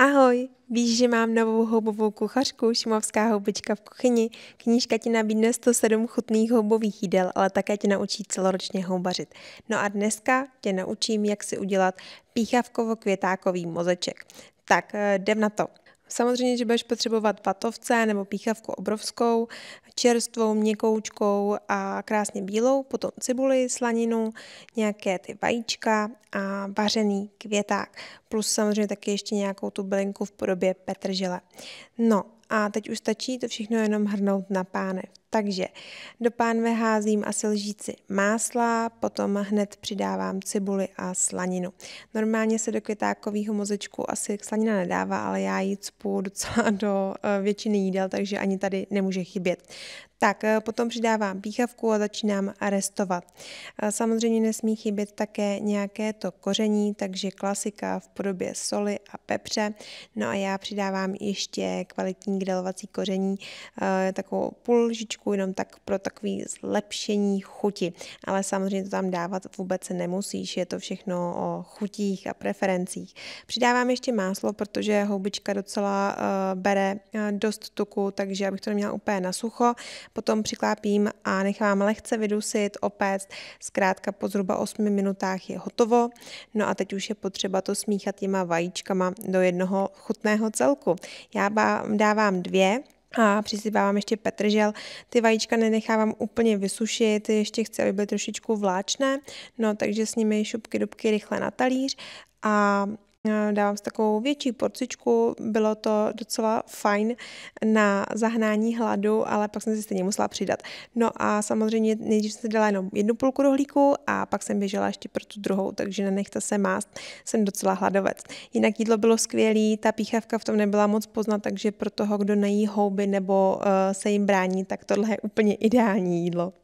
Ahoj, víš, že mám novou houbovou kuchařku Šumovská houbička v kuchyni. Knížka ti nabídne 107 chutných houbových jídel, ale také tě naučí celoročně houbařit. No a dneska tě naučím, jak si udělat píchavkovo-květákový mozeček. Tak eh, jdem na to. Samozřejmě, že budeš potřebovat vatovce nebo píchavku obrovskou, čerstvou, měkoučkou a krásně bílou, potom cibuli, slaninu, nějaké ty vajíčka a vařený květák, plus samozřejmě taky ještě nějakou tu bylinku v podobě petržele. No, a teď už stačí to všechno jenom hrnout na pánev. Takže do pánve házím asi lžíci másla, potom hned přidávám cibuli a slaninu. Normálně se do květákového mozečku asi slanina nedává, ale já ji cpu docela do eh, většiny jídel, takže ani tady nemůže chybět. Tak, eh, potom přidávám píchavku a začínám restovat. Eh, samozřejmě nesmí chybět také nějaké to koření, takže klasika v podobě soli a pepře. No a já přidávám ještě kvalitní koření, gralovací eh, takovou půl lžičku jenom tak pro takový zlepšení chuti. Ale samozřejmě to tam dávat vůbec nemusíš, je to všechno o chutích a preferencích. Přidávám ještě máslo, protože houbička docela eh, bere eh, dost tuku, takže abych to neměla úplně na sucho. Potom přiklápím a nechám lehce vydusit, opéct. Zkrátka po zhruba 8 minutách je hotovo. No a teď už je potřeba to smíchat těma vajíčkama do jednoho chutného celku. Já dávám dávám dvě a přisypávám ještě petržel. Ty vajíčka nenechávám úplně vysušit, ještě chci, aby byly trošičku vláčné, no takže s nimi šupky dubky rychle na talíř a Eh, dávám si takovou větší porcičku, bylo to docela fajn na zahnání hladu, ale pak jsem si stejně musela přidat. No a samozřejmě nejdřív jsem si dala jenom jednu půlku rohlíku a pak jsem běžela ještě pro tu druhou, takže nenechte se mást, jsem docela hladovec. Jinak jídlo bylo skvělé, ta píchavka v tom nebyla moc poznat, takže pro toho, kdo nejí houby nebo uh, se jim brání, tak tohle je úplně ideální jídlo.